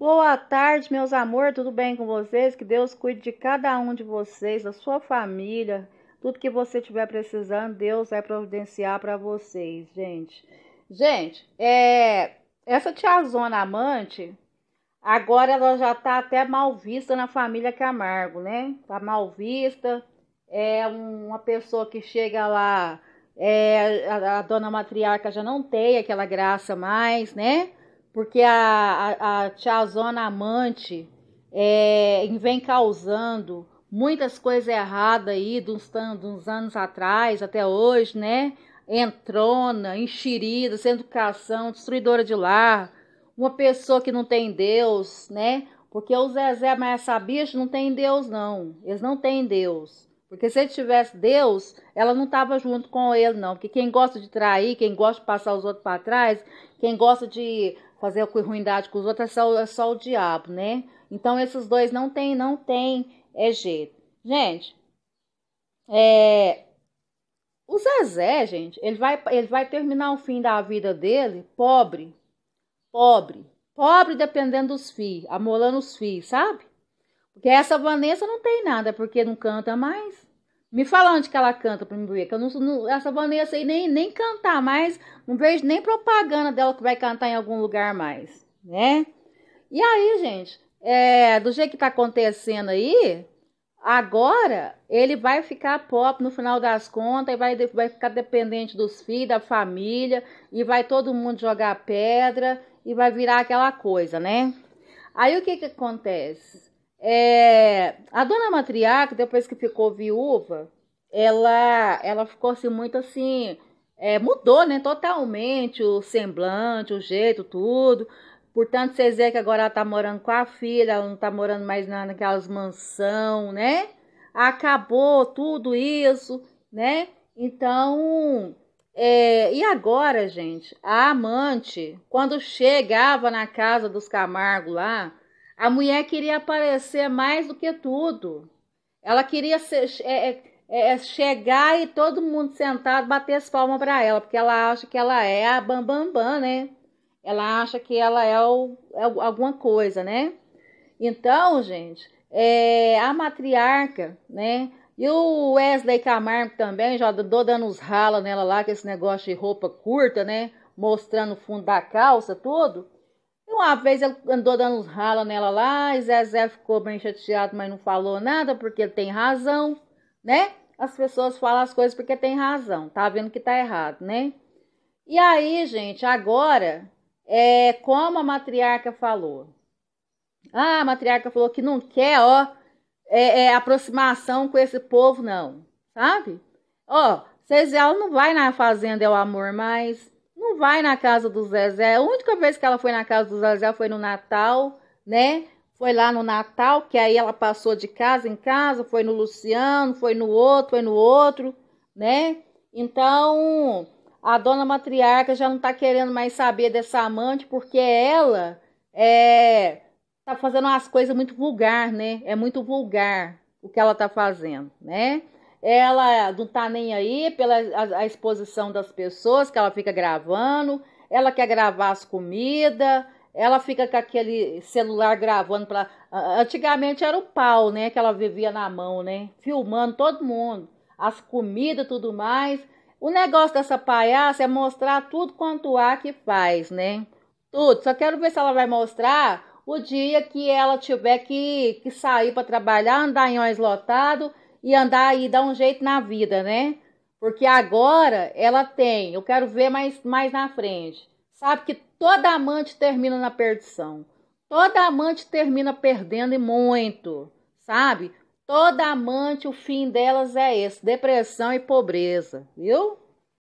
Boa tarde, meus amores, tudo bem com vocês? Que Deus cuide de cada um de vocês, da sua família, tudo que você estiver precisando, Deus vai providenciar para vocês, gente. Gente, é, essa tiazona amante, agora ela já tá até mal vista na família Camargo, é né? Tá mal vista, é uma pessoa que chega lá, é, a, a dona matriarca já não tem aquela graça mais, né? porque a, a, a tiazona amante é, vem causando muitas coisas erradas aí dos, uns anos atrás até hoje, né? Entrona, enxerida, sem educação, destruidora de lar, uma pessoa que não tem Deus, né? Porque o Zezé Maia não tem Deus, não. Eles não têm Deus. Porque se ele tivesse Deus, ela não estava junto com ele, não. Porque quem gosta de trair, quem gosta de passar os outros para trás, quem gosta de fazer ruindade com os outros é só, é só o diabo, né? Então esses dois não tem, não tem é jeito. Gente, é, o Zezé, gente, ele vai, ele vai terminar o fim da vida dele pobre, pobre, pobre, dependendo dos filhos, amolando os filhos, sabe? Porque essa Vanessa não tem nada, porque não canta mais. Me fala onde que ela canta pra me ver, que eu não, não essa Vanessa aí nem, nem cantar mais, não vejo nem propaganda dela que vai cantar em algum lugar mais, né? E aí, gente, é, do jeito que tá acontecendo aí, agora ele vai ficar pop no final das contas, e vai, vai ficar dependente dos filhos, da família, e vai todo mundo jogar pedra, e vai virar aquela coisa, né? Aí o que que acontece? É, a dona matriarca, depois que ficou viúva, ela, ela ficou assim muito assim, é, mudou, né, totalmente o semblante, o jeito, tudo. Portanto, vocês veem que agora ela tá morando com a filha, ela não tá morando mais na, naquelas mansão, né? Acabou tudo isso, né? Então, é, e agora, gente, a amante, quando chegava na casa dos Camargo lá, a mulher queria aparecer mais do que tudo. Ela queria ser, é, é, é, é chegar e todo mundo sentado bater as palmas para ela, porque ela acha que ela é a bambambam, bam, bam, né? Ela acha que ela é, o, é alguma coisa, né? Então, gente, é, a matriarca, né? E o Wesley Camargo também, já dou dando uns rala nela lá, com esse negócio de roupa curta, né? Mostrando o fundo da calça, tudo. Uma vez ele andou dando uns rala nela lá, e Zezé ficou bem chateado, mas não falou nada porque ele tem razão, né? As pessoas falam as coisas porque tem razão, tá vendo que tá errado, né? E aí, gente, agora, é como a matriarca falou. Ah, a matriarca falou que não quer, ó, é, é, aproximação com esse povo, não, sabe? Ó, vocês, ela não vai na fazenda, é o amor, mas vai na casa do Zezé. A única vez que ela foi na casa do Zezé foi no Natal, né? Foi lá no Natal, que aí ela passou de casa em casa, foi no Luciano, foi no outro, foi no outro, né? Então, a dona matriarca já não tá querendo mais saber dessa amante, porque ela é tá fazendo umas coisas muito vulgar, né? É muito vulgar o que ela tá fazendo, né? ela não tá nem aí pela a, a exposição das pessoas que ela fica gravando, ela quer gravar as comidas, ela fica com aquele celular gravando para antigamente era o pau, né, que ela vivia na mão, né, filmando todo mundo, as comidas, tudo mais. O negócio dessa palhaça é mostrar tudo quanto há que faz, né? Tudo. Só quero ver se ela vai mostrar o dia que ela tiver que, que sair para trabalhar, andar em ônibus lotado e andar aí, dar um jeito na vida, né? Porque agora ela tem, eu quero ver mais, mais na frente. Sabe que toda amante termina na perdição. Toda amante termina perdendo e muito, sabe? Toda amante, o fim delas é esse: depressão e pobreza, viu?